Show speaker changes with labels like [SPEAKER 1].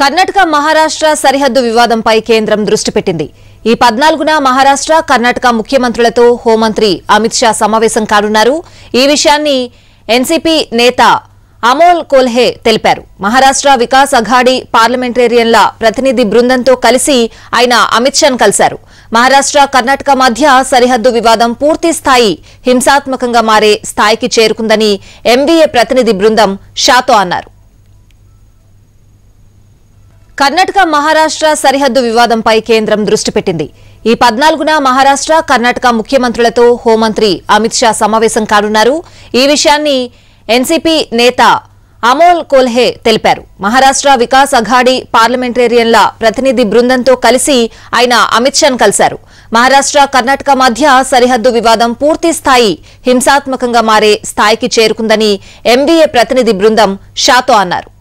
[SPEAKER 1] కర్ణాటక మహారాష్ట్ర సరిహద్దు వివాదంపై కేంద్రం దృష్టి పెట్టింది ఈ పద్నాలుగున మహారాష్ట్ర కర్ణాటక ముఖ్యమంత్రులతో హోంమంత్రి అమిత్ షా సమావేశం కానున్నారు ఈ విషయాన్ని ఎన్సీపీ నేత అమోల్ కోల్హే తెలిపారు మహారాష్ట్ర వికాస్ అఘాడి పార్లమెంటేరియన్ల ప్రతినిధి బృందంతో కలిసి ఆయన అమిత్ షాను కలిశారు మహారాష్ట్ర కర్ణాటక మధ్య సరిహద్దు వివాదం పూర్తి స్థాయి హింసాత్మకంగా మారే స్థాయికి చేరుకుందని ఎంవీఏ ప్రతినిధి బృందం షాతో అన్నారు కర్ణాటక మహారాష్ట్ర సరిహద్దు వివాదంపై కేంద్రం దృష్టి పెట్టింది ఈ పద్నాలుగున మహారాష్ట్ర కర్ణాటక ముఖ్యమంత్రులతో హోంమంత్రి అమిత్ షా సమావేశం కానున్నారు ఈ విషయాన్ని ఎన్సీపీ నేత అమోల్ కోల్హే తెలిపారు మహారాష్ట్ర వికాస్ అఘాడి పార్లమెంటేరియన్ల ప్రతినిధి బృందంతో కలిసి ఆయన అమిత్ షాను కలిశారు మహారాష్ట్ర కర్ణాటక మధ్య సరిహద్దు వివాదం పూర్తి స్థాయి హింసాత్మకంగా మారే స్థాయికి చేరుకుందని ఎంబీఏ ప్రతినిధి బృందం షాతో అన్నారు